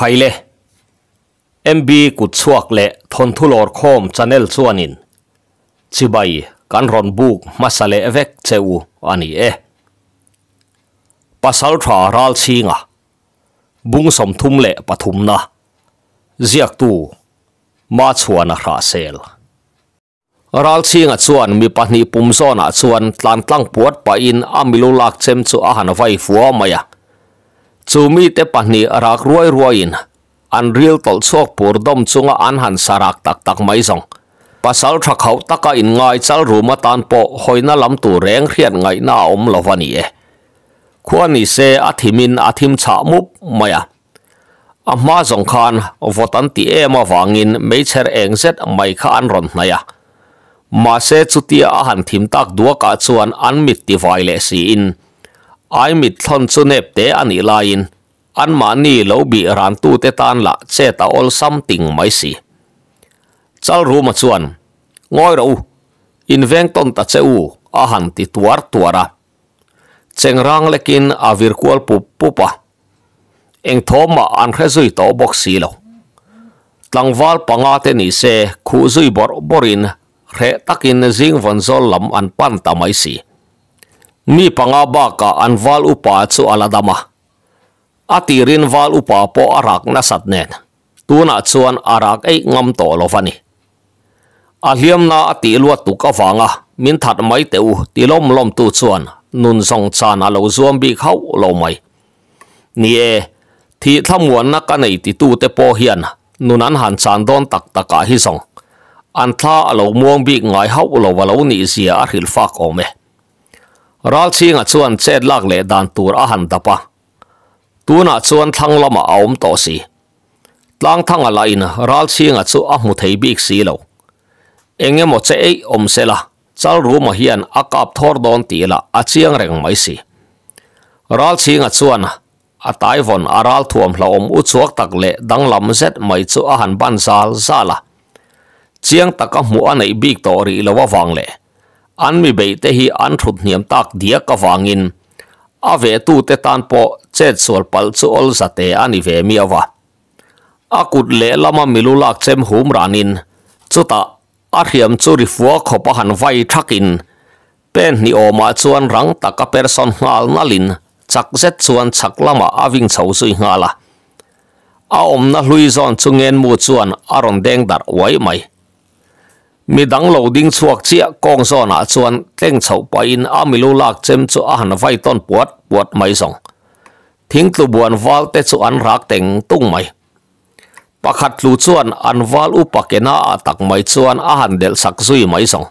ใขรเล่เอ็มบีกุดชวกเละทนทุลอร์คอมชานเนลส่วนินชิบายกันรอนบุกมาสเลเวกเจอูอันนี้เอปัสสาวะรัลชิงะบุงสมทุมเละปทุมนะเรียกตูมาชวนราเซลรัลชิงะชวนมีปัหีปุ่มโซนะชวนตันตั้งปวดไปอินอามิลุลักเซมสุอาหารไฟฟัวมายะจูมีเตปันนี่รักรวยรวยินอันริลตลสอกปูรดมซุงอันหันสารักตักตักไม่ส่งปัสสาวะเขาตะกอินง่ายจัลรูมาตานโปหอยน่าลำตูแรงเขรีย่ไงน่าอมลวันนี้ควานิเซอธิมินอธิมฉามุบมาอามาสงคานวตันตีเอมาวางินไม่เชรเองเซตไม่ข้านรอนนายามาเซจุตีอาหันทิมตักดัวกาชวนอันมิตติไวเลสีอิน ai mit thon chu nep te ani lain an ma ni lo bi ran tu te tan la che ta ol sam mai si chal ru ma chuan ngoi ro in veng ton ta che u a han ti tuar tuara cheng rang lekin a vir kual pu pupa eng thoma an khre zui to bok si lo tlangwal panga te ni se khu zui bor borin re takin zing von zol lam an pan ta mai si mi panga ba ka an wal upa chu aladama atirin wal upa po arak na sat tuna chuan arak ei ngam to lovani aliam na ati lua tu ka wanga min that mai teu tilom lom tu chuan nun song chan alo zuam bi khau lo mai nie e thi thamuan na ka nei ti tu te po hian nun an han chan don tak taka hi song an tha alo muang bi ngai hau lo walo ni zia a hil fak ome ral chinga chuan chet lak le dan tur a han dapa tuna chuan thlang lama a awm to si tlang thanga la in ral chinga chu a hmu thei bik si lo engemaw che ei om sela. la chal room a hian a kap thor don ti la a chiang reng mai si ral chinga chuan a tai von a ral thuam hla om u chuak tak le dang lam zet mai chu a han ban sal zala chiang taka hmu a nei bik to ri lo wa wang le an mi bei te hi an thut niam tak dia ka wangin a ve tu te tan po chet sur pal chu ol sa te ani ve mi awa a kut le lama milulak chem hum ranin chuta a thiam chu ri fuwa khopa han vai thakin pen ni oma chuan rang taka person ngal nalin chak zet chuan chak lama awing chho sui ngala a omna hlui zon chungen mu chuan aron deng dar wai mai mi dang lo ding chuak chia kong zon a chuan teng chho pa in a mi lo lak chem chu a han vai ton puat puat mai zong thing tlu buan wal te chu an rak teng tung mai pakhat lu chuan an wal u pakena a tak mai chuan a han del sak zui mai zong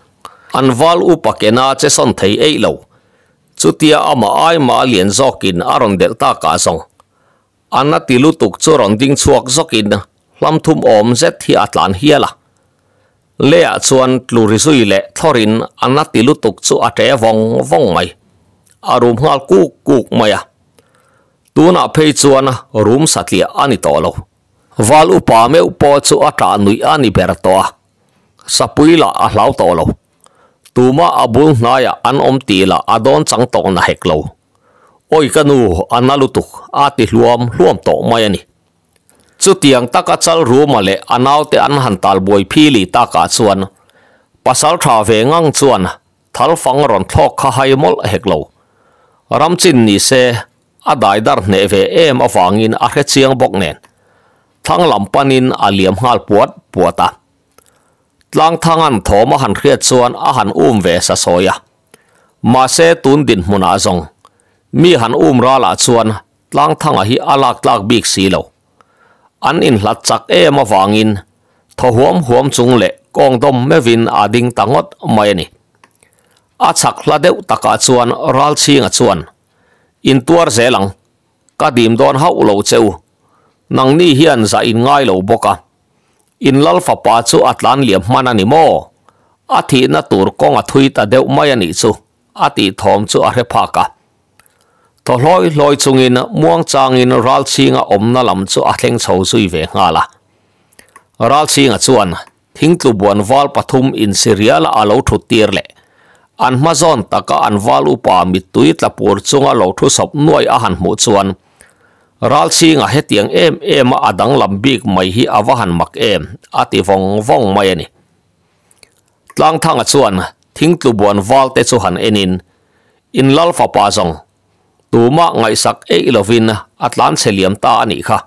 an wal u pakena che son thei ei lo chutia ama ai ma lian zokin aron del ta ka zong anna tilu tuk chu ron ding chuak zokin lam thum om zet hi atlan hiala le a chuan tlu ri zui leh thorin an a ti chu a te vong vong mai a rum hal kuk kuk mai a tuna phei chuan rum satlia ani to lo wal upa me upo chu a ta nui ani ber to a sapuila a hlau to lo tuma abul naya an om ti adon chang to na hek lo oi kanu analutuk a ti hluam hluam to mai ani chu tiang taka chal ru ma le anau te an han tal boi phi li taka chuan pasal tha ve ngang chuan thal fang ron thok kha hai mol hek lo ram chin ni se a dai dar hne ve em awangin a hre chiang bok nen thang lam panin a liam hal puat puata tlang thangan thoma han khriat chuan a han um ve sa soya ma se tun din hmuna zong mi han um ra la chuan tlang thanga hi alak tlak bik si lo an in hlat chak em awangin tho huam huam chung le kong dom mevin ading tangot mai ni a chak hla deuh taka chuan ral chinga chuan in tuar lăng ka dim don hau lo cheu nang ni hian za in ngai lo boka in lal fa pa chu atlan liam mana ni mo a thi na tur konga thui ta deuh mai ani chu ati thom chu a re pha ka ทลอยลอยจงอินม่วงจางอินรัลชิงอมนาลำจูอัตเลงโชซุยเวงาละรัลชิงอจวนทิ้งตุบวนวาลปทุมอินซิเรียละอาลูทุตีร์เลอันมาซอนตะกะอันวาลูปามิตุยตะปูรจงอาลูทุศพนวยอาหันหมูจวนรัลชิงอเฮตียงเอมเอมอดังลำบิกไม่ฮีอวหันมักเอมอติฟงวงไม่นี่ลังทางอจวนทิ้งตุบวนวาลเตสุหันเอนินอินลลฟาปาซง tuma ngai sak e lovin atlan seliam ta ani kha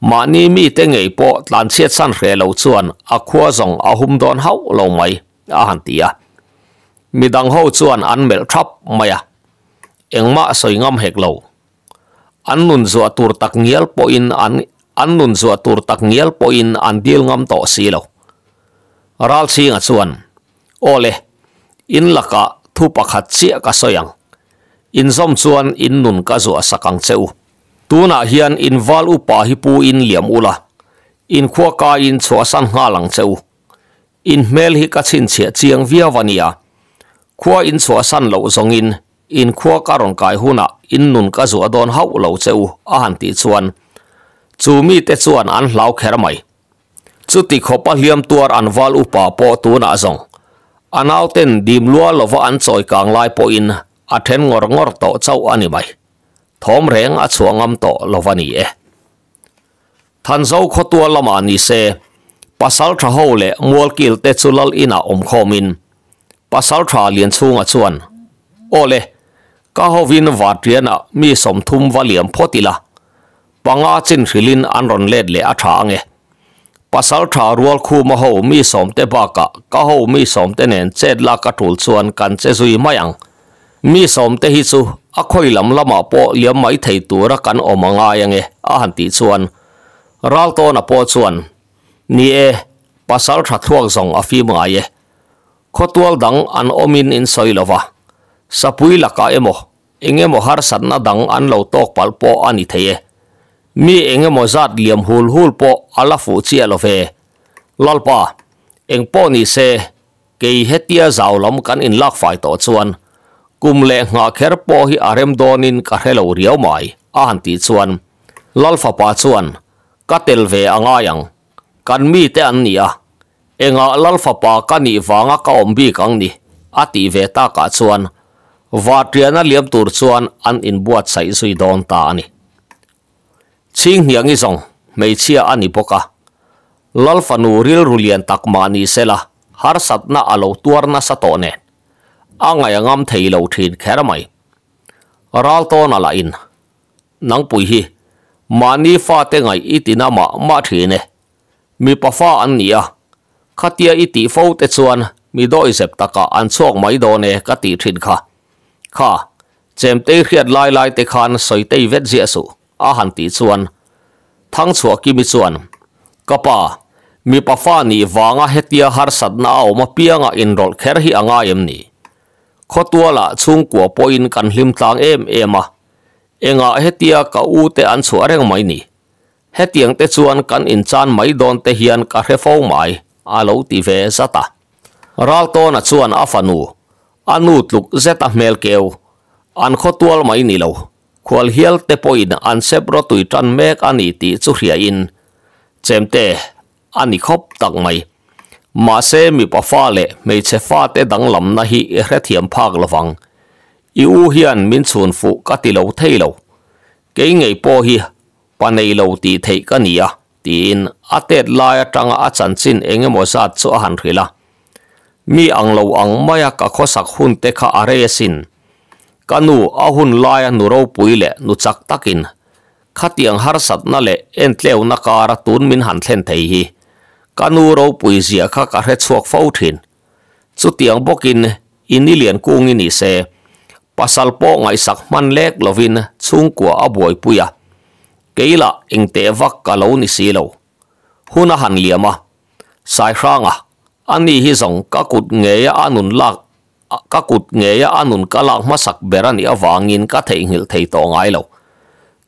mà ni mi te ngei po tlan siat san re lâu chuan a à khua zong a à hum don hau lo mai a à han tia mi dang ho chuan an mel thap mai a engma soi ngam hek lâu an nun zo tur tak ngial po in an an nun zo tur tak ngial po in an dil ngam to si lo ral si nga chuan ole in laka thu pakhat chia ka soyang in zom chuan in nun ka zo sakang cheu tuna hian in wal upa hi pu in liam ula in khua ka in chua san nga lang cheu in mel hi ka chin che chiang via vania khua in chua san lo zong in in khua ka ron kai huna in nun ka zo don hau lo cheu a han ti chuan chu mi te chuan an hlau kher mai chu ti khopa liam tuar an wal upa po tuna zong anauten dim lua lova an choi kang lai po in a then ngor ngor to chau ani mai thom reng a chuangam to lovani e than zau khotua lama ni se pasal tha ho le mol kil te chulal ina om khomin pasal tha lien chunga chuan ole ka ho win wa triana mi som thum waliam photila panga chin hrilin anron let le a tha ange pasal tha ma ho mi som te ba ka ka som te nen chet la ka tul chuan kan che mayang mi som te hi chu a khoi lam lama po liam mai thei tu ra kan o manga yange a han ti chuan ral to na po chuan ni e pasal tha thuak zong a fi ma ye khotual dang an omin in soilova sapui laka emo engemo har sanna dang an lo tok pal po ani theye mi engemo zat liam hul hul po ala fu chia lo ve lalpa engpo ni se ke hetia zaw lam kan in lak fai to chuan kumle nga kher po hi arem donin ka helo riau mai a ti chuan lalfa pa chuan katel ve angayang kan mi te an nia enga lalfa pa kani wanga ka ombi kang ni ati ve ta ka chuan watriana liam tur chuan an in buat sai sui don ta ani ching hiang i zong mei chia ani poka lalfa nu ril rulian takmani sela har satna alo tuarna satone อางไงงามที่ลูกทีนแค่ไหนรัลตัวน่อะลรนังปุยฮีมันนี่ฟาเต้ไงอิตินามะมาทีเนมีป้าฟ้าอันนี้อ่ะขัดยาอิติฟาเตชวนมีด้อยเสพตะกะอันช่วงไม่โดนเนี่ยกตีทีนค่ะค่ะเจมตีเขียนลายล่เตคานใส่เตยเวทเสียสูอาหารตีชวนทั้งสัวกิมิชวนก็ป่ามีป้าฟ้านี่วางอ่ะเฮตยาฮาร์สัตนาอามาพียงอ่ะอินรอลแคร่ฮีอ่างองยมี khotua la chung kwa poin kan hlim tlang em ema enga hetia ka u te an chu areng mai ni hetiang te chuan kan in chan mai don te hian ka refo mai alo ti ve zata ral na chuan afanu anu tluk zeta mel an khotual mai ni lo khwal hial te poin an sebro tui tan mek ani ti chu hria mà xe mi bà pha lệ mấy xe pha tế đăng lầm na hi e hết thiểm phạc là vắng yêu hiền min chuẩn phụ các tỷ lâu thay lâu cái ngày po hi bà này lâu tỷ thấy cái nì à tỷ in a tết lai trăng a chân xin anh em sát cho hàn khi la mi ang lâu ang maya cả khó sắc hun tế khá are xin cả nu a hun lai nu râu bùi lệ nu chắc tắc in, khát tiếng hả sát na lệ en tleo na ra tún min hàn thlen thấy hi kan nu ro pui zia cả hết he chuak fo thin tiếng tiang bokin in đi lian cung in i se pasal po ngai sak man lek lovin chung kwa aboi puya keila ing te vak ka lo ni si lo huna han liama sai ranga ani hi zong ka kut nge ya anun lak ka kut nge ya anun ka lak ma sak berani awangin ka thei ngil thei to ngai lo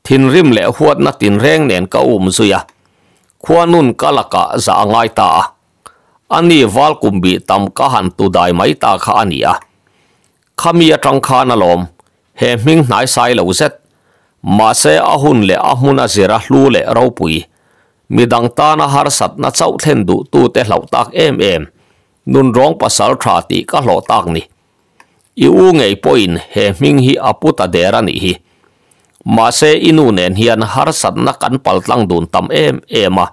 thin rim le huat na tin reng nen ka um zuya khuanun kalaka za ngai ta ani wal kumbi tam ka han tu dai mai ta kha ania khamia tang kha na lom he ming nai sai lo zet ma se a le a mun a zira hlu le ro pui Midang ta na har sat na chau thlen du tu te hlau tak em em nun rong pasal tha ti ka hlo tak ni i u ngei poin he ming hi aputa derani hi มาเซอินูเนียนฮาร์สันนักันพัลตังดุนตัมเอมเอมา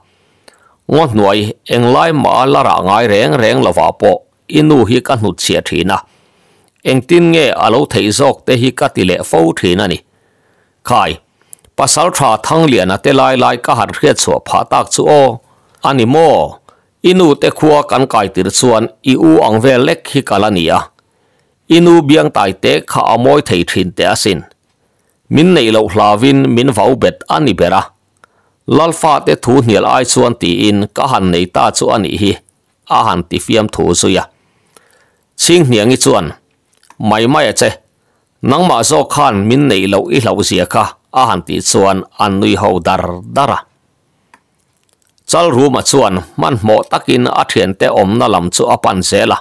งดหน่วยเองไล่มาละระงายแรงเร่งละวาโปอินูฮิกันหุดเสียทีนะ เองตินเงอาลูเทซอกเตฮิกติเลฟูทีนั่นนี่ใครภาษาชาทั้งเหลียนะเตลายลายก็หัดเรียดสวผาตักสัวอันนี้โมอินูเตคัวกันไก่ติดส่วนอีอูอังเวเล็กฮิกาลานียอินูเบียงไตเตขาอโมยเททินเตอสิน min nei lo hlawin min vau bet ani bera lal lalfa te thu nial ai chuan ti in ka han nei ta chu ani hi a han ti fiam thu zuya ching hniang i chuan mai mai che nang ma zo khan min nei lo i hlau zia kha a han ti chuan an nui ho dar dara chal room a chuan man mo takin a thian te om na lam chu a pan zela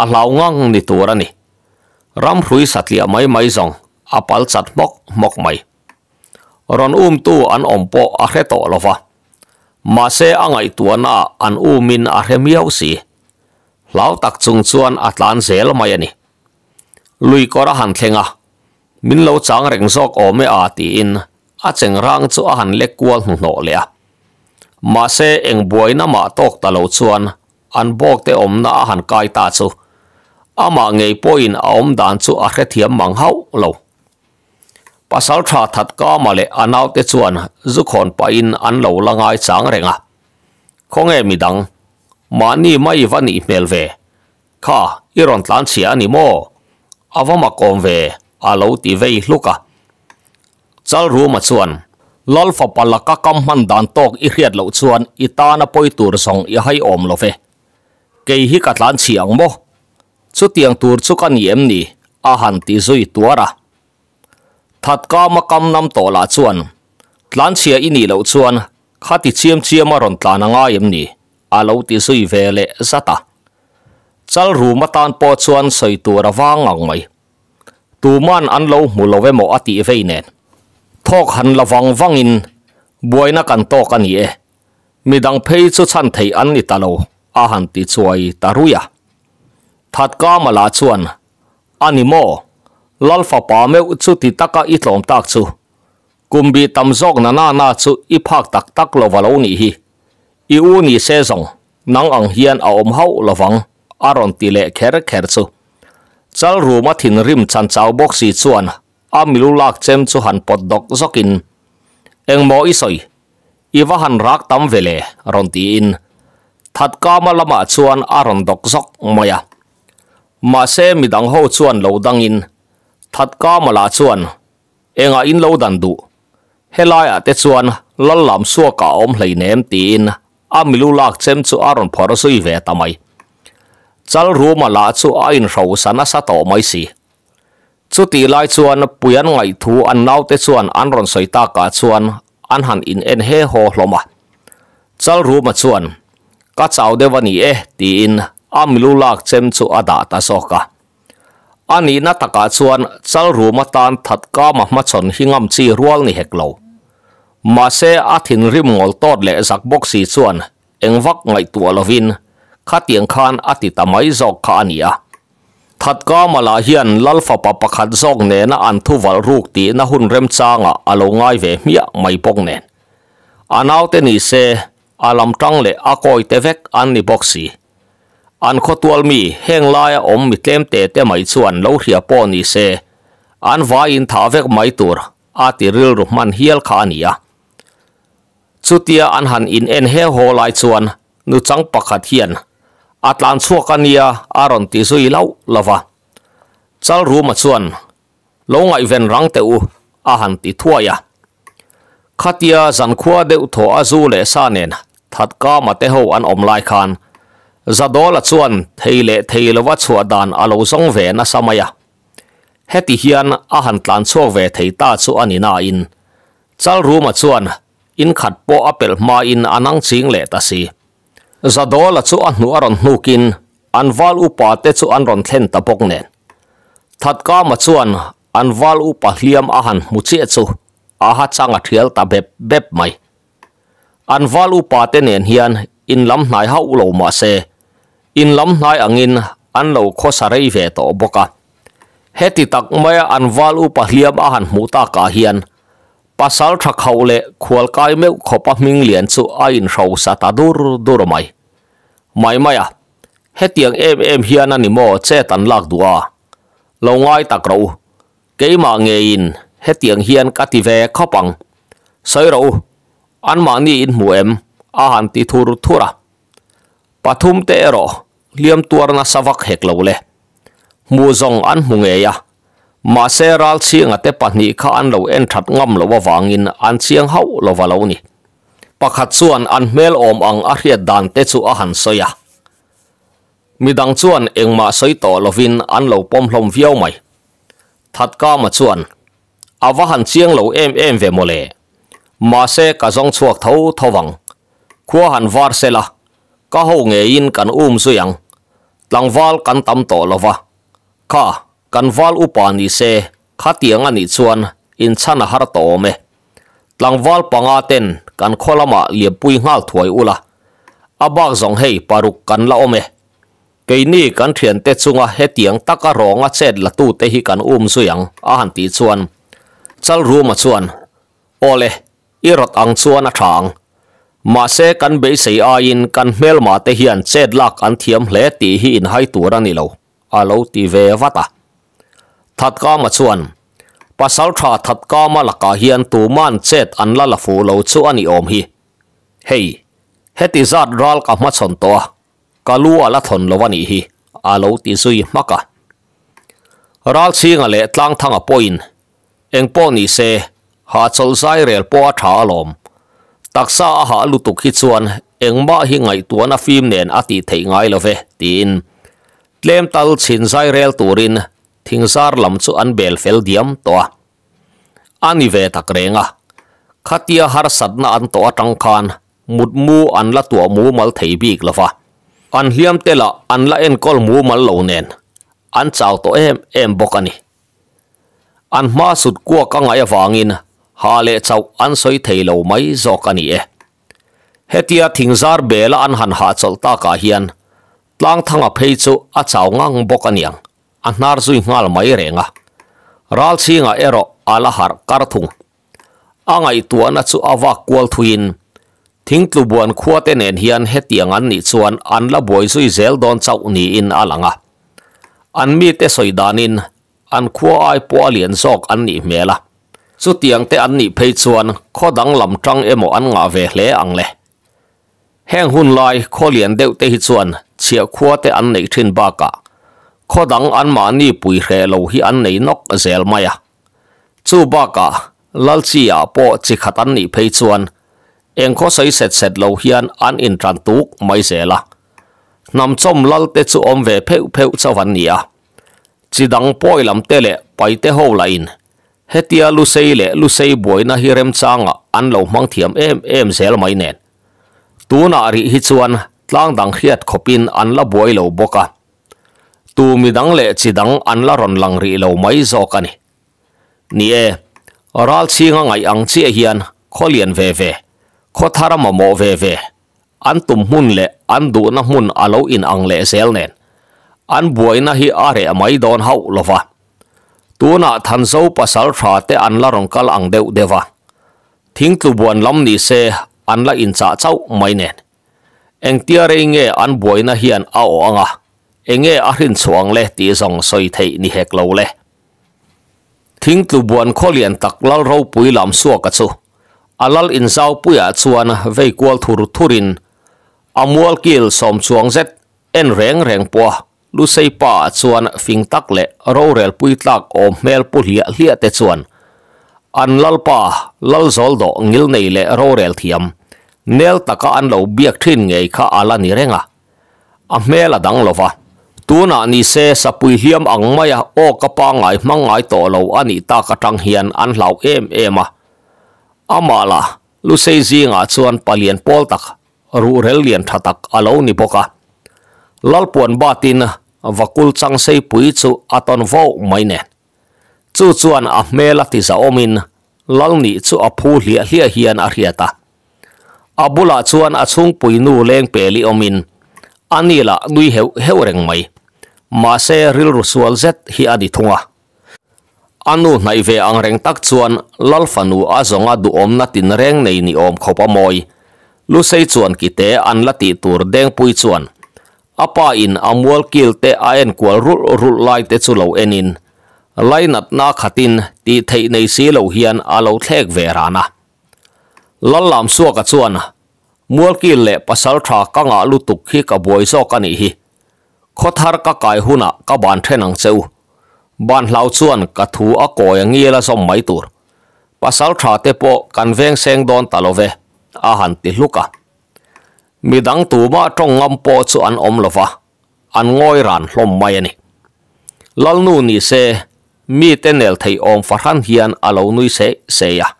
a hlau ngang ni tur ani ram hrui satlia mai mai zong apal chat mok mok mai ron um tu an ompo a hre to lova ma se angai tuana an umin a hre miau si lau tak chung chuan atlan zel mai ani lui kora han thlenga min lo chang reng zok ome a ti in a cheng rang chu a han le kwal hno le a ma se eng buaina ma tok ta lo chuan an bok te om na a han kai ta chu ama ngei poin a om dan chu a hre thiam mang hau lo pasal tha that ka male anaw te chuan zu khon pa in an lo langai chang renga khong e midang mani mai vani mel ve kha iron tlan sia ni mo awama kom ve alo ti ve luka chal ru ma chuan lol fa palaka kam man dan tok i hriat ta na poi tur song i hai om lo ve ke hi ka tlan chiang mo chu tiang tur chu kan yem ni a han ti zui ถัดก้ามากำนำต่อละชวนหลานเชียอินี่เหล่าชวนข้าติเชียมเชียมารอนตานางายมนี่อาเลาติสุยเวเลซะตาจัลรูมาตานปอชวนใส่ตัวระว่างอังไม่ตูมันอันเลาหมุลเวมอติเวเนนทอกหันระวังวังอินบวยนักันโตกันนี่เอมีดังเพยสุชันไทยอันนิตาโลอาหันติช่วยตารุยะถัดก้ามาลาชวนอันนิโม lal fa pa me chu ti taka i tlom tak chu kumbi tam zok na na na chu i phak tak tak lo wa ni hi i u ni se zong nang ang hian a om hau lawang aron ti le kher kher chu chal ru ma thin rim chan chau bok si chuan a milu lak chem chu han pot dok zokin engmo i soi i wa han rak tam vele ron ti in thật ca mà lama chuan aron dok zok moya ma xe mi dang ho chuan lo dang in thật có mà là chuan em nga in lâu đàn đủ he lai à tết chuan lăn làm xua cả ôm lấy ném tiền, a mi lu lạc chem chu aron phora suy về ta mai chal ru mà là chu a in rau sát sa to gì, si chu ti lai chuan puyan ngai thu an lâu te chuan an ron suy ta ka chuan an han in en he ho hloma chal ru mà chuan ka cháu de wani e ti in a mi lu lạc chem chu đã ta soka อันนี้นตกาชวนจะลรูมาตานถัดก้ามามาชนหิงมจีรัวนี่เหกเลมาเสอาทินริมงอลตอดเละสักบกสีชวนเอ็งวักไงตัวลวินข้าเตียงคานอาติตาไมจอกขานี้ถัดก้ามาลาเฮียนลัลฟปะปะขัดจอกเนนอันทุวัลรูกตีนหุ่นเริ่มจางอะอโลง่ายเวมียไม่ปกเนนอันเอาเตนีเซอาลัมจังเละอากอยเตเวกอันนี่บกสีอันขตัวมีแห่งลายอมมิเต็มเตะเตไม่ส่วนเลวเหียปอนีเซอันวายินทาเวกไม่ตัวอาติริลรุมันเฮียลขานียสุดทียอันหันอินเอ็นเฮโฮลายส่วนนุจังปักขัดเฮียนอัตลันสัวกันนียอารอนติสุยเล่าลาวาจัลรูมาส่วนลงไอเวนรังเตออาหันติทัวยาขัดยาสันขัวเดือดโถอาซูเลสาเนนทัดก้ามาเตโฮอันอมลายคาน đó là thầy zadola thầy theile theilowa chhuah dan alo zong ve na samaya à? heti hian a han tlan chuak ve theita chu anina in chal ruma chuan in khat po apel ma in anang ching le ta si zadola chu anh hnu aron hnukin anwal upa te chu an ron thlen ta bốc bok nen that ka ma chuan anwal upa hliam a han mu che chu a ha changa thial ta bep bep mai anwal upa te nen hiền in lam hnai hau lo ma se in lam nai angin an lo kho sarai ve to boka heti tak mai an wal u pahliam a han muta ka hian pasal tha khau le khual kai me khopa ming lian chu a in rau sa ta dur dur mai mai mai a hetiang em em hian ani mo che tan lak dua lo ngai tak ro ke ma nge in hetiang hian ka ti ve khopang soi ro an ma ni in mu em a han ti thur thura pathum te ro liam tuar na savak hek lo le mu zong an mu nge ya ma se ral chiang ate pahni kha an lo en that ngam lo in an chiang hau lo wa lo ni pakhat chuan an mel om ang a hriat dan te chu a han soya midang chuan engma soi to lovin an lo pom hlom viau mai that ka ma chuan awa han chiang lo em em ve mole ma se ka zong chuak tho thowang khua han var se la ก็หงเงียนกันอุ้มสุยังตังวอลกันตำโตล้วะข้ากันวอลอุปานิเซข้าเตียงอันนี้ชวนอินชันหารโตเมตังวอลปังอาเต็นกันโคลมาเลียบปุยงาถวยอุละอาบักสงเฮปารุกกันละอเมกี่นี่กันเถียนเตจุงะเฮตียงตะกะรองะเซดละตู้เตหิกันอุ้มสุยังอาหันตีชวนจัลรูมาชวนโอเลอิรถอังชวนอะทาง mà sẽ cần bị sĩ ai in căn mel mà thể hiện chết lạc ăn thiếm lẽ tỷ hi in hai tuổi ra nỉ lâu à lâu tỷ về vắt à thật ca mà chuẩn bà sáu trà thật ca mà là cả hiền tù man chết ăn là là phù lâu chú anh ôm hi hey hết tỷ giát ral cả mắt sòn to cả lúa à là thon lâu anh hi à lâu tỷ suy mắc à ral xiên à lệ tlang thang à point anh po ni se ha chol sai rel po thả lom taksa aha lutuk hi chuan engma hi ngai tuana film ati thei ngai lofe tin tlem tal chin rel turin thingsar lam an bel fel diam to ani ve tak an to atang khan mut tua mu mal thei bik an hliam la en kol mu mal an chaw to em em bokani an ma kuwa ka ngai wangin hà lệ chọc ăn xoay thầy lâu mấy do cả nỉ hetia bé là an han ha chol ta ka hian tlang thanga phei chu a chao ngang bok aniang an nar zui ngal mai renga ral à ero ala har kar thung angai tuana chu awa kwal thuin thingtlu buan khuate hiền hết hetiang an ni chuan an là boi zui zel don chau ni in lăng à. alanga an mi đàn soidanin an khua ai liền alian zok an ni là chu tiang te an nih phei chuan kho dang lam tang emaw an nga ve hle ang le heng hun lai kho lian deuh te hi chuan chia khua te an nei thin ba ka kho dang an ma ni pui hre lo hi an nei nok zel maya chu ba ka lal chia po chi khat an nih phei chuan eng kho sai set set lo hian an in tran tuk mai zela nam chom lal te chu om ve pheu pheu chawan nia chi dang poi lam te le pai te ho la in hetia lu sei le lu sei boy na hi rem changa an lo mang thiam em em zel mai nen tu na ri hi chuan tlang dang khiat khopin an la boy lo boka tu mi dang le chi dang an la ron lang ri lo mai zo ka ni ni e ral chi nga ngai ang chi e hian kholian ve ve kho thara ma mo ve ve an tum hun le an du na hun alo in ang le zel nen an boy na hi are mai don hau lova tu na than zo pasal tha te an la rong kal ang deu dewa thing tu buan lam ni se an la in cha chau mai nen eng tia re nge an boi na hian a o anga enge a hrin chuang le ti zong soi thei ni hek lo le thing tu buan kholian tak lal ro pui lam suwa ka chu alal in zau puya chuan vei kwal thur thurin amual kil som chuang zet en reng reng po lu sei pa chuan fing takle rourel puitlak o om mel pu hlia hlia an lalpa lal zoldo ngil neile rourel thiam nel taka an lo biak trin ngay ka ala ni renga a mel adang lova tuna ni se sa hiam ang maya o kapangay mangay to lo ani ta hian an lau em ema amala lu zi zinga chuan palian poltak, tak ru rel lian thatak ni boka lal puan ba tin và kul chang sei pui chu aton vo mai nen chu chuan a mela ti za omin lal ni chu a phu hlia hlia hian a riata a bula chuan a chung pui nu leng pe li omin anila nui heu heu reng mai ma se ril ru sual zet hi adi thunga anu nai ve ang reng tak chuan lal fanu a zonga du om na tin reng nei ni om khopa moi lu sei chuan ki te an lati tur deng pui chuan apa in amwal kil te ayen kwal rul rul lai te chu lo enin lai nat na khatin ti thei nei si lo hian a lo thlek ve rana lallam suaka chuan mual kil le pasal tha kanga lutuk khi ka boi zo ka ni hi khothar ka kai huna ka ban thenang cheu ban hlau chuan ka thu a koya la som mai tur pasal tha te po kanveng seng don talove a han ti hluka mi dang tu ma trong ngam po chu an om lova an ngoi ran hlom mai ani lal nu ni se mi tenel thei om farhan hian alo nui se se ya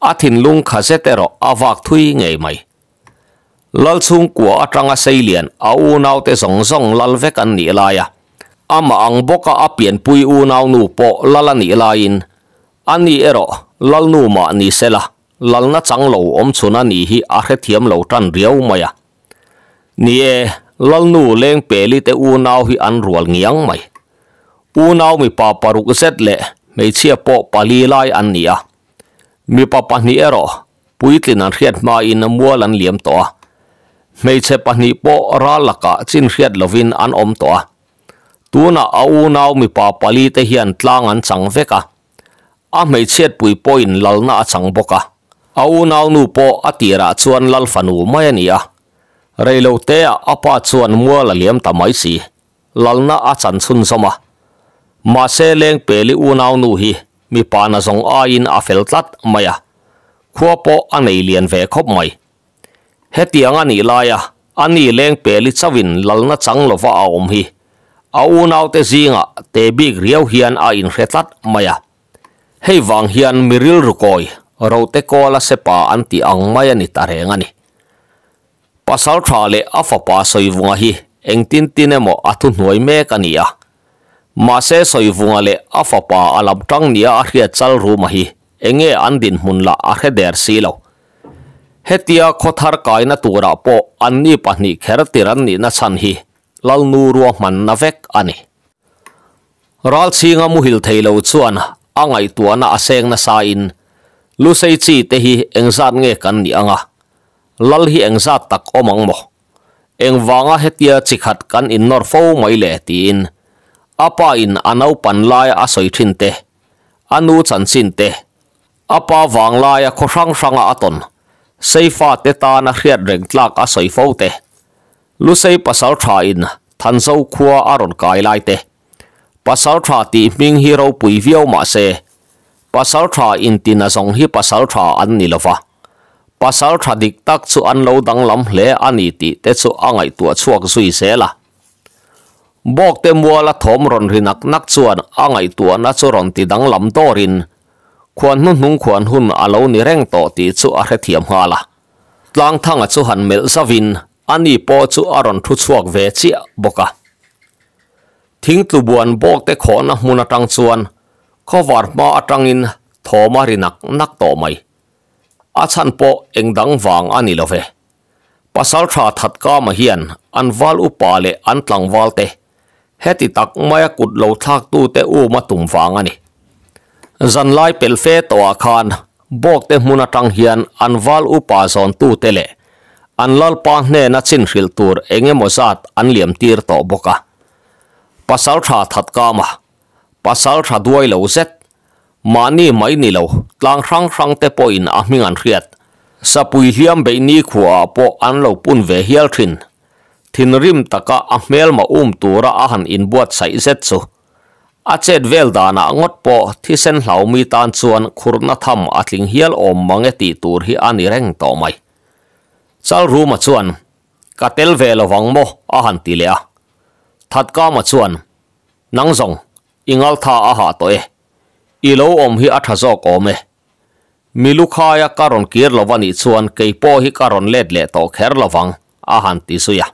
athin lung khazetero awak thui ngei mai lal chung của atanga seilian a u nau te song song lal vek an ni la ya ama ang boka a pian pui u nau nu po lala ni la in ani ero lal nu ma ni sela lần lalna lâu ông om chuna ni hi hết hre lâu trăn riêu mày à, nè lần e lên leng peli te u nau hi an rual ngiang mày, u nau mi pa paruk zet le mei chia po pali lai an nia, a mi pa pa ni ero puitlin an hriat ma in mual an liam to a mei che pa ni po ra laka chin hriat lovin an ông to tu tuna a u nau mi pa pali te hian tlang an chang veka a mei chet pui poin lalna a chang à au nau nu po atira chuan lal fanu mai ania reilo te apa chuan mua la liam ta mai si lalna a chan chun soma ma se leng peli u nau nu hi mi pa na zong a in a fel tlat maya khua po anei lian ve khop mai hetiang ani laya ani leng peli chawin lalna chang lova a om hi a u nau te zinga te big riau hian a in hretlat maya hei wang hian miril rukoi rote ko la sepa anti angmaya ni tarenga ni pasal thale afa pa soiwunga hi engtin tinemo athu noi me kania mase soiwunga le afa pa alam tang nia ahria chal ru mahi enge andin hunla ahe der silo hetia khothar kaina anni pahni kheratiran na chan hi lal nu ru man na vek ani ral singa tuana aseng na sa lu sei chi te hi engzat nge kan ni anga lal hi engzat tak omang mo engwanga hetia chikhat kan in nor fo mai le tin apa in anau pan lai a soi thin te anu chan sin te apa wang lai a khosang sanga aton seifa te ta na hriat reng tlak a soi fo te lu sei pasal tha in than zo khua aron kai lai te pasal tha ti ming hero pui viau ma se pasal tra in tin asong hi pasal tha an ni lova pasal tha dik tak chu an lo dang lam hle ani ti te chu angai tua chuak zui se la bok te mua la thom ron rin nak nak chuan angai tua na chu ron ti dang lam to rin khuan hun nung khuan hun alo ni reng to ti chu a re thiam ha la tlang thang a chu han mel savin ani po chu aron thu chuak ve chi boka thing tu buan bok te khona hmun atang chuan khó vọt mà atangin thò mà rinak nak tổ mày a chan po eng dang vang ani lo ve pasal tha that ka ma hian an wal upa le an tlang wal te heti tak maya kut lo thak tu te u ma tum wang ani zan pel fe to a khan bok te mun atang hian an wal upa zon tu te le an lal pa hne na chin hril tur enge mozat an liam tir to boka pasal tha that ka ma ภาษาทัดวัยเลวเซตมานี่ไม่นิ่วตั้งครั้งครั้งเตปอินอามิงันเรียดสับปุยเฮียมเบนีขวบออันเลวาปุ่นเวฮียลทินทินริมตะกะอเมลมาอุ้มตัวระอาหานอินบวชใส่เซตสุอาเจดเวลดานะงดปอที่เส้นเหล่ามีตานส่วนคุรนธรรมอัติงเฮีลอมมังเอติตัรที่อันนี้แรงต่อไหมจะรู้มาส่วนกัตเตลเวลวังโมอาหานตีเลียทัดก้ามาส่วนนังจง ingal tha a ha to e i lo om hi atha zo ko me mi lu kha ya karon kir lawani chuan keipo hi karon let le to kher lawang a han ti suya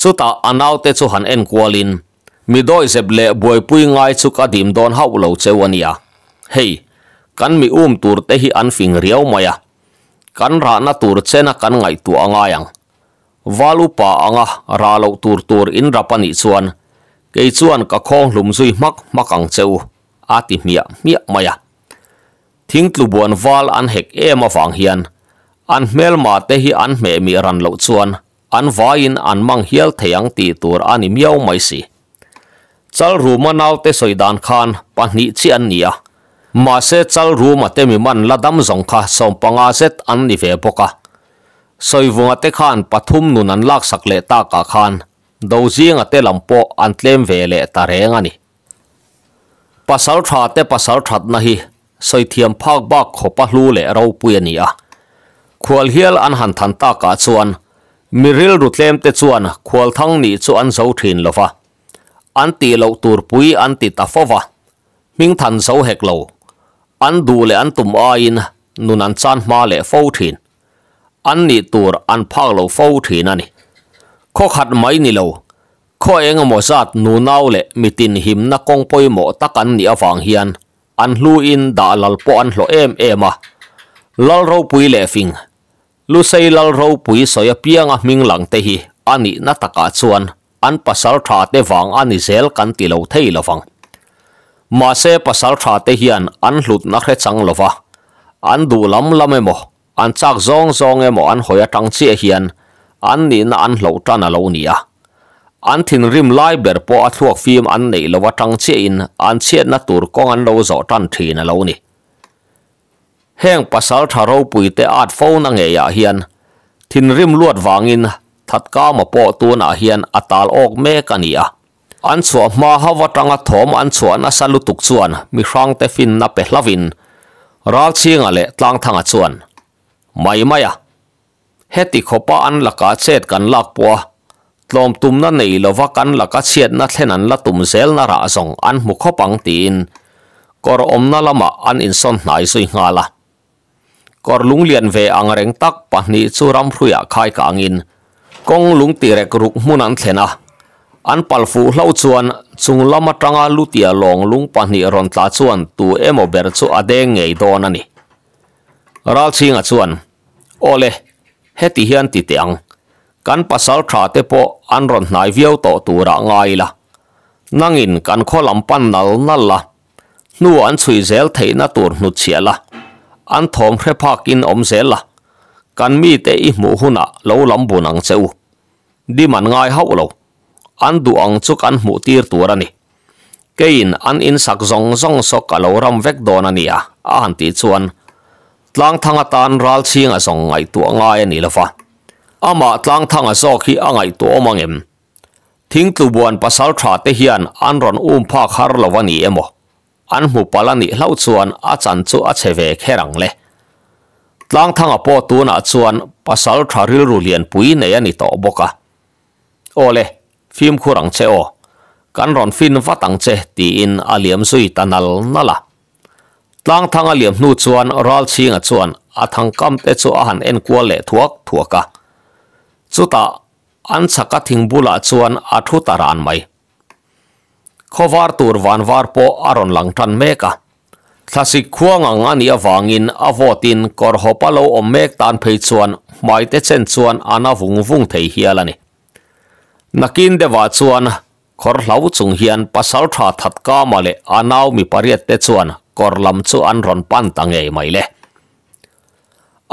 chuta anaute chu han en kwalin mi doi zep le boi pui ngai chu ka dim don hau lo chewania hey, kan mi um tur te hi an fing riau maya kan ra na tur chena kan ngai tu angayang valupa anga ra lo tur tur in rapani chuan cái chuan cả khong lùm suy mắc mắc càng châu a ti mía mía mày à thính tụ buồn val an hek em mà phẳng hiền an mel mà te hi an mẹ mi ran lậu chuan an vain an mang hiel theyang ti tur ani miau mai si chal ruma nau soi đàn khan pahni chi an nia à. mà sẽ chal ruma te mi man ladam zong kha som panga set về ni ve soi soiwunga te khan pathum nun an lak sắc lệ ta ka khan đầu riêng te làm po an lên về lệ ta rẽ ngani pasal thà te pasal thắt na hi soi thiam phak bak kho pa lu lệ rau puya ni a à. khual hial an han than ta ka chuan rụt lên te chuan khual thang ni chu an zo thin lova an ti lo tur pui an ti ta fova mình than zo hek lo an du le an tum a in nun ăn chan ma le fo thin an ni tur an phak lo fo thin ani khó khát mấy nì lâu khó anh mò sát nụ nao lệ mi tin him na công poi mò tắc ăn ni avang hiền, an lưu in đã lal po an lo em em à lal rau pui lệ phình lu say lal rau pui soi piang a ming lặng te hi ani na taka chuan an pasal tha te wang ani zel căn ti lo thei lo wang ma se pasal tha te hian an hlut na khre chang lova an du lam em emo an chak zong zong em emo an hoya trăng chi e hiền. อันนี้นาอันหลอตานาลอนี่อันทินริมไลบเดอร์ปออาทวกฟิมอันในลวัตังเชียนอันเชียนนตุรกองอันรูจอตันทีนลาวนี่แห่งปัสาวทารปุยเตอาดฟนังเอยาเฮียนทินริมลวดวางินทัดก้ามปอตัวนาเฮียนอัตาลออกเมกันนียอันสวมาหวตังอธมอันสวนสลุตุกสวนมครังเตฟินนเปลวินราชิงอเลตลหติขปาอันลักกาเซตกันลักปัวตอมตุมนั่นในลวกันลักกาเซตนัทนันละตุมเซลนาราสงอันมุขปังตีนกอรอมนั่นละมาอันอินสนนายสุยงาละกอรลุงเลียนเวอังเร่งตักปานิสุรัมพุยะคายกางินกงลุงตีเรกรุกมุนันเทนะอันพัลฟูเล่าชวนจงละมาจังอาลุติอาลงลุงปานิรอนตาชวนตัวเอโมเบิร์ตสุอาเดงไงโดนันนี่ราชิงอาชวนโอเล่ heti hian ti tiang kan pasal tha te po an ron nai viau to tu ra ngai la nangin kan kholam pan nal nal la nu an chui zel thei na tur nu chia la an thom hre phak in om zel la kan mi te i mu huna lo lam bu nang cheu di man ngai hau lo an du ang chu kan mu tir tur ani kein an in sak zong zong sok ka lo ram vek don ania a à. à han ti chuan tlang thang tan ral chiang a song ngai tu ngai ni la fa ama tlang thang a zo khi a ngai tu mangem thing tu buan pasal tha te hian an ron um pha khar lawani emo an mu palani lau chuan a chan chu a cheve kherang le tlang thang a po tu na chuan pasal tha ril ru lian pui nei ani to boka ole phim khurang che o kan ron fin vatang che ti in aliam zui tanal nala tlang thang a liam hnu chuan ral chhing a chuan a thangkam te chu a han en kual leh thuak thuaka chuta an chaka thingbula chuan a thu taran mai khowar tur vanwar po aron lang than meka thlasik khuangang ani awangin avotin kor hopalo omek tan phei chuan maite chen chuan ana vung vung thei hialani nakin dewa chuan khor hlau chung hian pasal tha that ka male anau mi pariat te chuan kor lam chu an ron pan ta nge mai le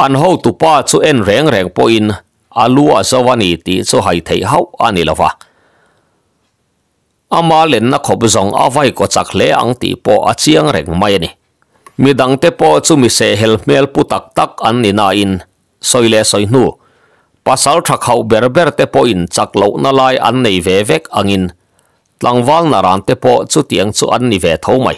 an ho tu pa chu en reng reng po in alua zawani ti chu hai thei hau ani lova ama len na khop zong avai ko chak le ang ti po achiang reng mai ni mi dang te po chu mi se hel mel pu tak tak an ni na in soile soi nu pasal thak hau ber ber te po in chak lo na lai an nei ve vek angin tlangwal na ran te po chu tiang chu an ni ve tho mai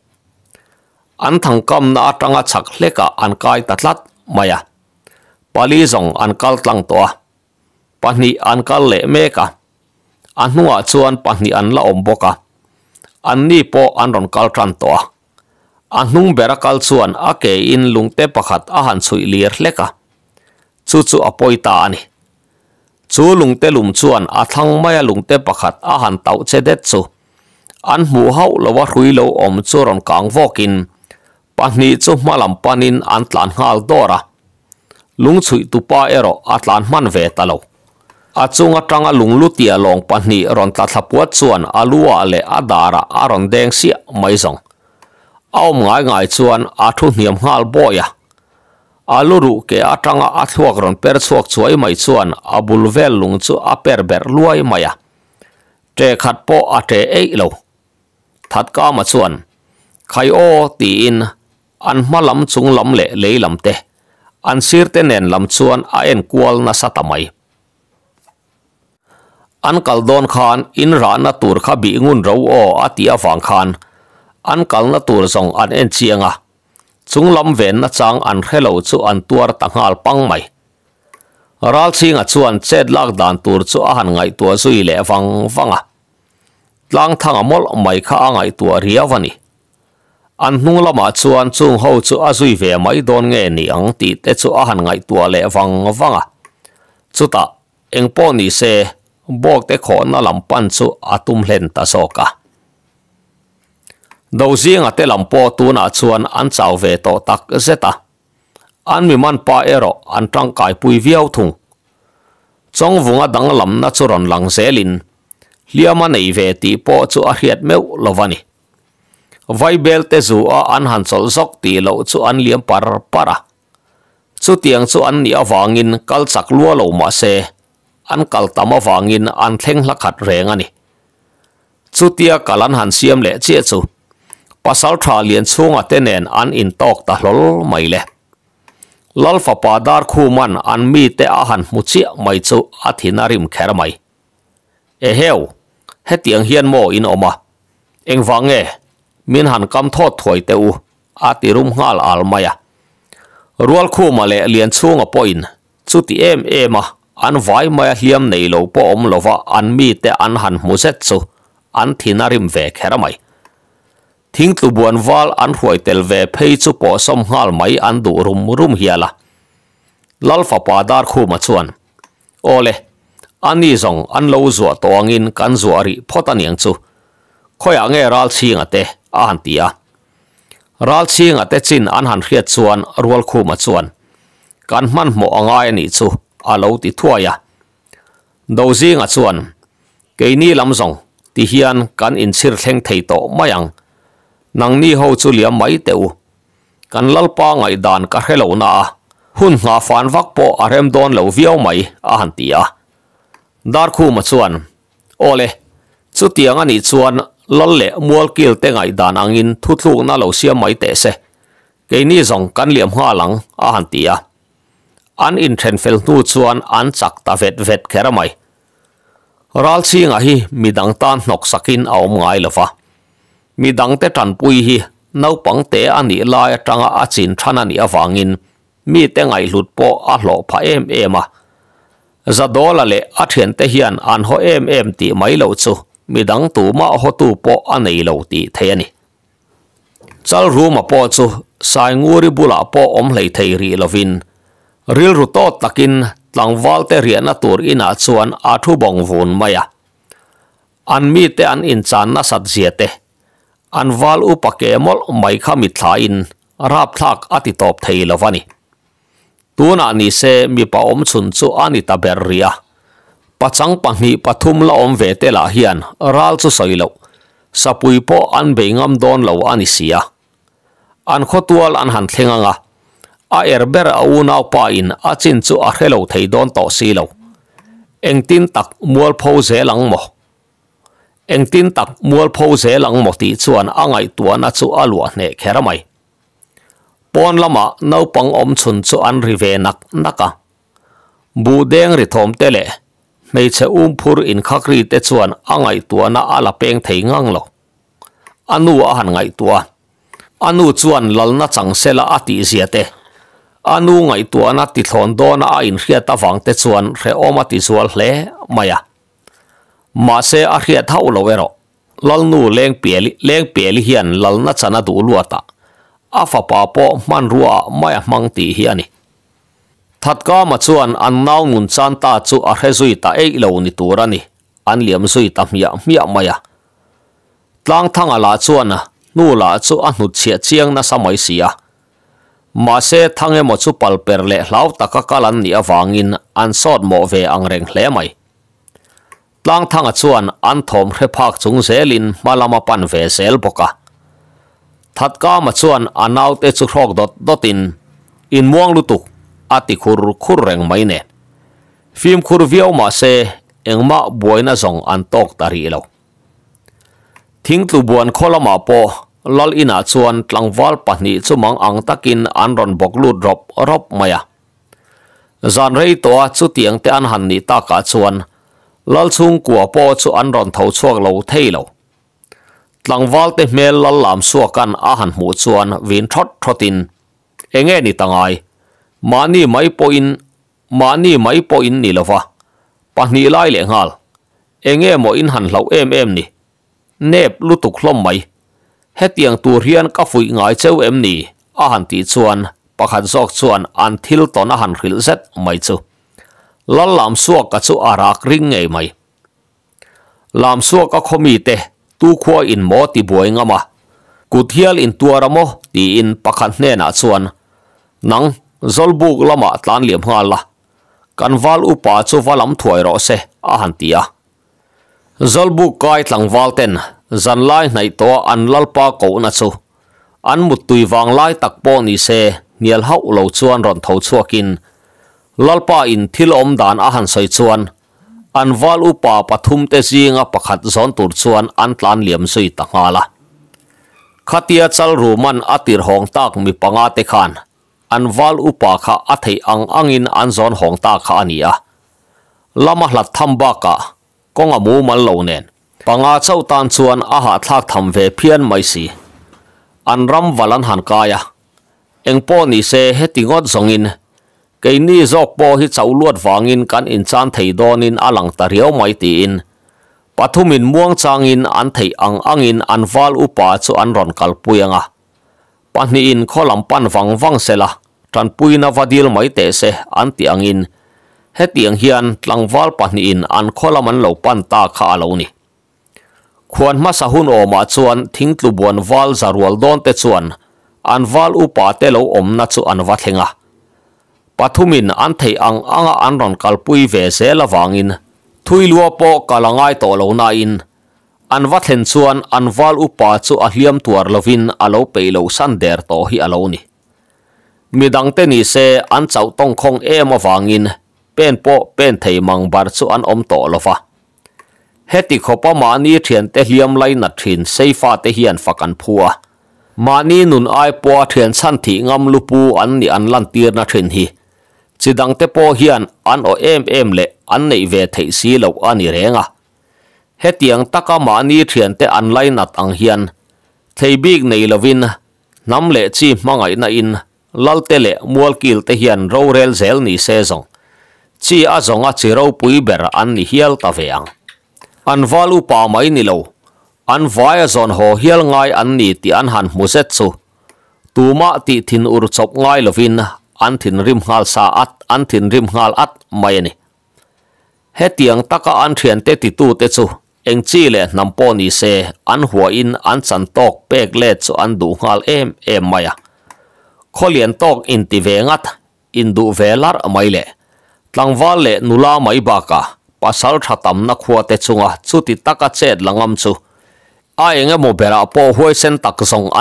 อันทังกำนาตังอักเล็กอันกายตัดลัดมายะปาลีสงอันกัลตังตัวปนีอันกัลเละเมกะอันหัวชวนปนีอันละอมบกะอันนี้พออันรอนกัลตันตัวอันนุ่งเบรกัลชวนอเกอินลุงเตปขัดอาหารสุยเลียเล็กะชูชูอภัยตาอันนี้ชูลุงเตลุมชวนอาทังไม่ลุงเตปขัดอาหารเต้าเชเด็ดชูอันหมูเฮาละวะรุยโลอมชวนรนกลางฟอกิน pani chu malam panin antlan ngal dora lung chui tu pa ero atlan man ve talo achunga tanga lung lutia long pani ron ta thapua chuan alua le adara arong deng si mai zong aum ngai ngai chuan athu hniam ngal boya aluru ke atanga athuak ron per chuak chuai mai chuan abul vel lung chu aper ber luai maya te khat po ate ei lo ma chuan khai o ti in an ma lam chung lam le le lam te an sir te nen lam chuan a en kual na satamai an kal khan in ra na tur kha bi ngun ro o a wang khan an kal na tur zong an en chianga chung lam ven na chang an khelo chu an tuar tangal ngal pang mai ral sing a chuan chet lak dan tur chu a han ngai tua zui le wang wanga lang thang mol mai kha a ngai tua riawani an hnung lama chuan chung ho chu a zui ve mai don nge ni ang ti te chu a han ngai tua le wang wanga chuta engpo ni se bok te kho na lampan chu atum hlen ta soka dozinga te lampo tu na chuan an chau ve to tak zeta an mi man pa ero an tang kai pui viau thung chong vunga dang lam na churon lang zelin liama nei ve ti po chu a hiat meu lovani vaibel te zu a an han sol zok ti lo chu an liam par para chu tiang chu an ni awangin kal chak lua lo ma se an kal tam awangin an theng lakhat reng ani chu tia kalan han siam le che chu pasal tha lian chunga te nen an in tok ta hlol mai le lal fa pa dar khu man an mi te a han mu chi mai chu a thinarim kher mai e heu he tiang hian mo in oma engwange min han kam thot thoi te u ati rum ngal al maya rual khu ma le lian chunga poin chuti em ema an vai maya hiam nei lo po om lova an mi te an han muzet chu an thinarim ve kheramai thing tu buan wal an huai tel ve phei chu po som ngal mai an du rum rum hiala lalfa pa dar khu ma chuan ole ani zong an lo zuwa tawngin kan zuari photaniang chu khoya nge ral chinga te อาหันตียรัลชิงอัตจินอันหันเรียดชวนรวลคูมาชวนการมันหมอง่ายนี่ชูอาลูติทัวยะดูซิงอัชวนเกนี่ลำสงที่เฮียนการอินชิร์เซงไทยโตไม่ยังนังนี่เขาจุเลียไม่เตวกันลลปางไอดานกะเฮลูนาหุ่นหาฟันวักโปอารมดอนเหลวเวียวไม่อาหันตียดาร์คูมาชวนโอเลสุดเตียงอันนี้ชวน lần lol le mual kil te ngai dan angin thu thluk na lo sia mai te se ke ni zong kan liam ha lang a han tia an in then fel nu chuan an chak ta vet vet khera mai ral sing a hi midang tan nok sakin aum ngai lova midang te tan pui hi nau pang te ani lai atanga achin thana ni awangin e mi te ngai lut po a hlo pha em em a zadola le athian te hian an ho em em tí mấy lo chu midang tu ma ho tu po anei lo ti the ani chal ru ma po chu sai nguri bula po om lei thei ri lovin ril ru to takin tlang wal te ri na tur ina chuan maya an mi te an in na sat jiate an wal u pake mol mai kha mi ati top thei lovani tuna se mi pa om chun pachang pahni pathum la om ve te la hian ral chu soi lo sapui po an be ngam don lo ani sia an khotual an han thlenga nga a erber a unaw pa in a chin chu a helo thei don to si lo tin tak mual pho ze lang mo eng tin tak mual pho ze lang mo ti chuan angai tuan a chu alwa hne kheramai pon lama nau pang om chun chu an rive nak naka budeng ri thom te le mei ce umpur in kakri te zuwan a ngay tuwa na ala peng te ngang lo. Anu ahan ngay tuwa. Anu zuwan lal na zang se la a ti isi ate. Anu ngay tuwa na di thon do na a in khia ta fang te zuwan re oma ti zuwa le maya. Ma se a khia ta ulo vero. Lalu nu leng bieli hiyan lal na zanadu uluata. A pa po man ruwa maya mang ti hiyani. thật có mà chuan an nau nun chan ta chu a he zui ta ấy lâu nít tur ani an liam suy ta mía mia maya à. tlang thang ala chuan à, nu à, la chu an hut chia chiang na samai sia à. mà xe thang em chu pal per le hlau taka kalan ni awangin an sot mo về ang reng hle mai tlang thang a chuan an thom hre phak chung lin zelin malama pan ve zel boka thật ka mà chuan anaute chu hrok dot dotin in in muang lutuk ati khur khur reng mai nen phim khur viau ma se engma buaina zong an tok tari lo thing tu buan kholama po lal ina chuan tlangwal pahni chumang ang takin anron ron bok drop rop maya zan rei to a chu te an ni ta ka chuan lal chung kwa po chu an ron tho chuak lo thei lo tlangwal te mel lal lam suakan a mu chuan vin thot thotin enge ni tangai mani mai po in mani mai po in ni lova pahni lai le ngal enge mo in han hlo em em ni nep lu tuk hlom mai hetiang tu rian ka fui ngai cheu em ni a han ti chuan pakhat zok chuan an thil ton a han ril zet mai chu lal lam suak ka chu arak ring ngei mai lam suak ka khomi te tu khua in mo ti buai ngama kuthial in tuaramo ti in pakhat hne na chuan nang zolbuk lama tlan liam hal la kan wal upa chu walam thuai ro se a han tia zolbuk kai tlang wal ten zan lai nai to an lalpa ko na chu an mut tui wang lai tak po ni se nial hau lo chuan ron tho chuakin lalpa in thil om dan a han soi chuan an wal upa pathum te zinga pakhat zon tur chuan an tlan liam sui ta hala khatia chal ruman atir hong tak mi panga te khan an wal upa kha a thei ang angin an zon hong ta kha ania lama hlat tham ba ka konga mu man lo nen panga chau tan chuan a ha thlak tham ve phian mai si an ram valan han kaya engpo ni se hetingot zongin keini zok po hi chawluat wangin kan inchan thei donin alang tariau mai ti in pathumin muang changin an thei ang angin an wal upa chu an ron kalpuyanga ปันนี่อินข้อลำปันฟังฟังเสละจันปุยนาวัดีลไม่เตะเสอันที่อังอินเห้เตียงเฮียนหลังวาลปันนี่อินอันข้อลำมันเหล่าปันตาขาเหล่านี่ควรมาสะฮุนออกมาสวนทิ้งตุบวนวาลจารวลดอนเตสวนอันวาลอุปาเตเล่อมนัดส่วนวัดเหงาปัทุมินอันที่อังอังอันรอนกัลปุยเวเสละวังอินทุยลัวโปกาลง่ายต่อเหล่านายอิน an va thlen chuan an wal upa chu a hliam tuar lovin alo peilo san der to hi alo ni midang te ni se an chau tong khong em awangin pen po pen thei mang bar chu an om to lova heti khopa ma ni thian te hliam lai na thin seifa te hian fakan phua ma ni nun ai po thian san thi ngam lupu an ni an lan tir na thin hi chidang te po hian an o em em le an nei ve thei si lo ani renga hết tiếng taka có mà ni thiền tế ăn lấy nạt ăn hiền thầy biết này là vin nắm lệ chi mà na in lal te lệ mua kil tế hiền râu rel zel ni xe zong chi a zong a chỉ râu bùi bèr ăn ni hiel ta về ăn valu pa mai ni lâu ăn vay zon hồ hiel ngay ăn ni ti ăn han mu set su tu ma ti thin ur chop ngay là an ăn thin rim hal sa at ăn thin rim hal at mai ni hết tiếng taka có ăn thiền tế ti tu tế chu eng chi le nampo ni se an huwa in an chan tok pek le cho an du ngal em em maya kholian tok in ti vengat in du velar mai le tlangwal le nula mai ba ka pasal thatam na khuwa te chunga chu ti taka chet langam chu a eng mo bera po hoi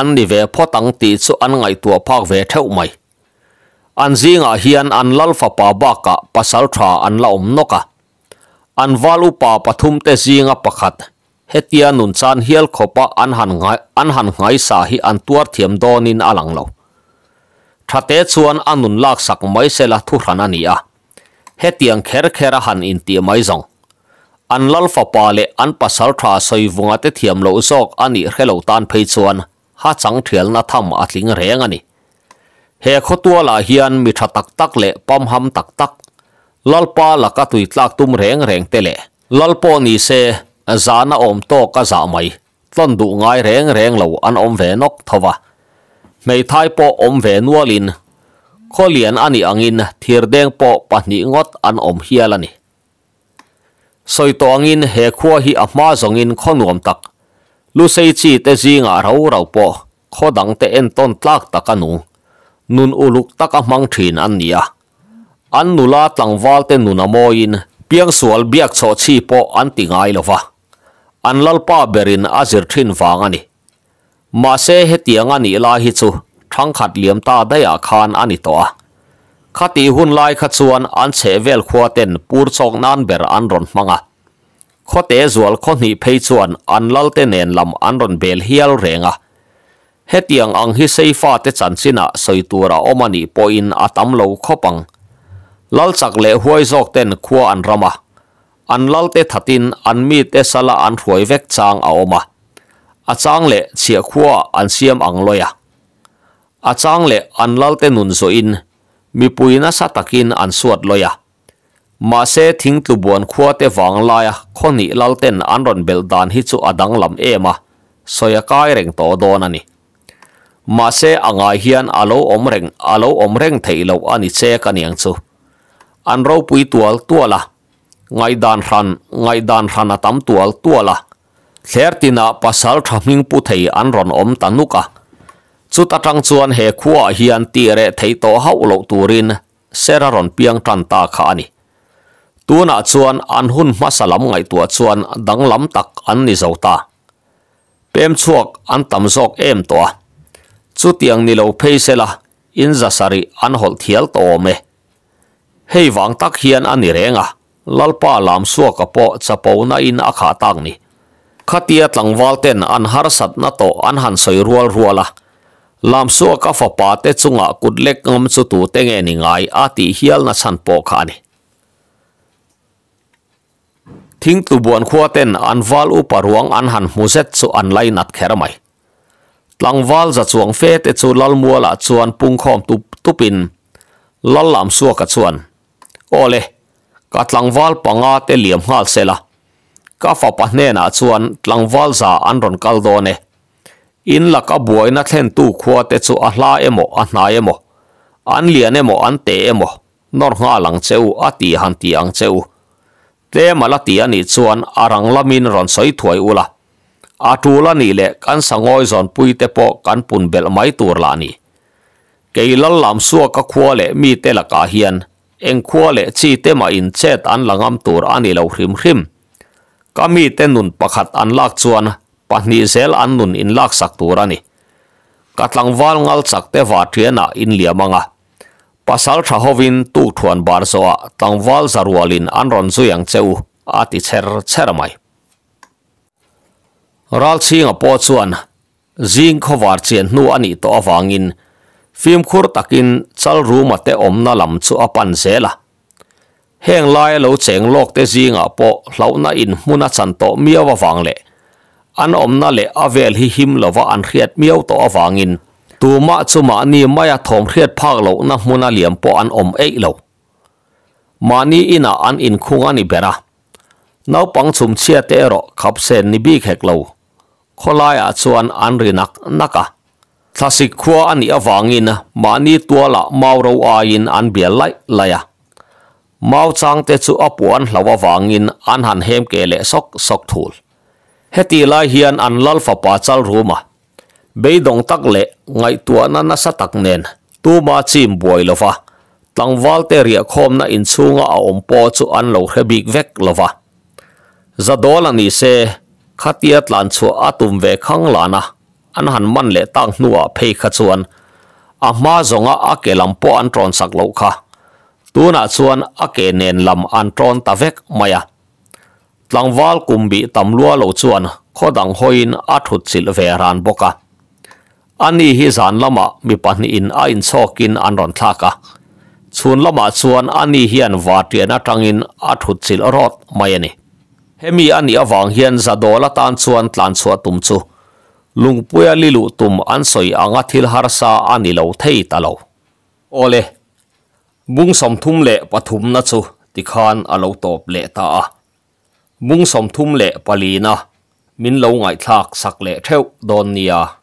an ni ve pho ti chu an ngai tua phak ve theu mai an zinga an lal fa pa ba an la om an valu pa pathum te zinga pakhat hetia nun chan hial khopa an han ngai an han ngai sa hi an tuar thiam donin alang lo thate chuan anun lak sak mai sela thu hran ania hetiang kher khera han in ti mai zong an lal fa pa le an pasal tha soi vunga te thiam lo zok ani khelo tan phei chuan ha chang thiel na tham atling reng ani he kho tua la hian mi tha tak tak le pom ham tak tak lalpa laka tui tlak tum reng reng tele. Lalpo ni se zana om to ka za mai, tlon ngai reng reng lau an om ve nok thova. Mei thai po om ve nua lin, ko lian ani angin thir deng po pa ni ngot an om hialani. Soito angin he kua hi a zongin ko nuam tak, lu sei chi te zi ngā rau rau po, ko dang te en ton tlak taka nun uluk taka mang trin an niya. an nula tlangwal te nuna moin piang sual biak cho chi po an tingai lova an lalpa berin azir thin wang ani ma se he tiang ani la hi chu thang khat liam ta da ya khan ani to a khati hun lai kha chuan an che vel khuwa ten pur ber an ron manga khote zual kho ni phei chuan an lam an ron bel hial renga hetiang ang hi seifa te ลัลสักเลหวยจกเต็นขัวอันรามะอันลัลเตถัดินอันมีเตสละอันหวยเวกจางเอามาอจางเลเสียขัวอันเสียมอังลอยะอจางเลอันลัลเตนุนโซอินมีปุยนัสตะกินอันสวดลอยะ มาเสถิงตุบวนขัวเตวังลอยะคนนี้ลัลเตนอันรอนเบลดานฮิจูอดังลำเอมะสอยกายเร่งตัวดอนนี่มาเสอังไหเฮีนอโลอมเร่งอโลอมเร่งไทยเลวอันนี้เซกันยังสู an ro pui tual tuala ngai dan ran ngai dan ran atam à tual tuala thlertina pasal thamning pu thei an ron om tanuka ta tang chuan he khuwa hian ti re thei to hau lo turin sera ron piang tan ta kha ani tuna chuan an hun masalam ngai tua chuan danglam tak an ni zota pem chuak an tam zok em to chu tiang ni lo phei sela in zasari an hol thial to me hei vang tak hian ani renga lalpa lam suak apo chapo na in akha tak ni khatia tlangwal ten an har sat na to an han soi rual ruala lam suak a fapa te chunga kutlek ngam chu tu te nge ni ngai ati hial na san po kha ni thing tu buan khuwa ten an wal upa ruang an han muzet chu an lai nat kheramai tlangwal za chuang fe te chu lalmuala chuan pungkhom tu tupin lal lam suak a chuan ก็เลยกัดลังวอลปังอาเตเลียมฮัลเซลาก็ฟปันเนน่าชวนลังวอลซาอันรอนกัลโดเนอินลักอบวยนัทเห็นตู้ขวดเตจูอัลลาเอโมอันนายเอโมอันเลียนเอโมอันเตเอโมนอร์ฮาลังเซ้อาตีฮันตีอังเซ้เตมาละตีอันนี้ชวนอารังลามินรอนสอยถวยอุลาอาทูละนี่และกันสังอยสอนปุยเตปอกันปุ่นเบลไม้ตัวลานี่เกยลลามสัวกะขัวเลมีเตลกาเฮียน eng khua le chi te ma in che tan langam tur ani lo khrim khrim kami te nun pakhat an lak chuan pahni zel an nun in lak sak tur ani katlang wal ngal chak te wa thiana in liamanga pasal tha hovin tu thuan bar zo a tang wal zarwalin an ron zu yang cheu ati cher cher ral chi nga po chuan zing khowar chen nu ani to awangin phim khur takin chal ru room ate omna lam chu apan zela heng lai lo cheng lok te zinga po na in hmuna chan to miawa wang le an om na le avel hi him lova an khriat miau to awangin tuma chuma ni maya thom khriat phak lo na hmuna liam po an om ei lo mani ina an in khunga ni bera nau pang chum chia te ro khap sen ni bi khek lo kholai a chuan an rinak naka thà sĩ khua anh ấy vang in mà ni tua là mau râu ai in anh bia lại lại à mau chang te chu apuan lawa in an han hem ke le sok sok thul heti lai hian an lal fa pa chal ruma be dong tak le ngay tua na na sa tak nen tu ma chim boi lova tlangwal te ria khom na in chunga a om po chu an lo he big vek lova zadol ani se khatiat lan chu atum ve khang lana an han man le tang nuwa phei kha chuan a ma zonga a ke lam po an tron sak lo kha tuna chuan a ke nen lam an tron ta vek maya tlangwal kumbi tamlua lo chuan khodang hoin a thut chil ve ran boka ani hi zan lama mi pan in a in chokin an ron thla ka chun lama chuan ani hian watiana tangin a thut chil mayani hemi ani awang hian zadola tan chuan tlan chuatum chu tum chu lung puya lilu tum ansoi anga thil harsa anilo thei talo ole bung som thum le pathum na chu tikhan alo top le ta a bung som thum le palina min lo ngai thak sak le theu don nia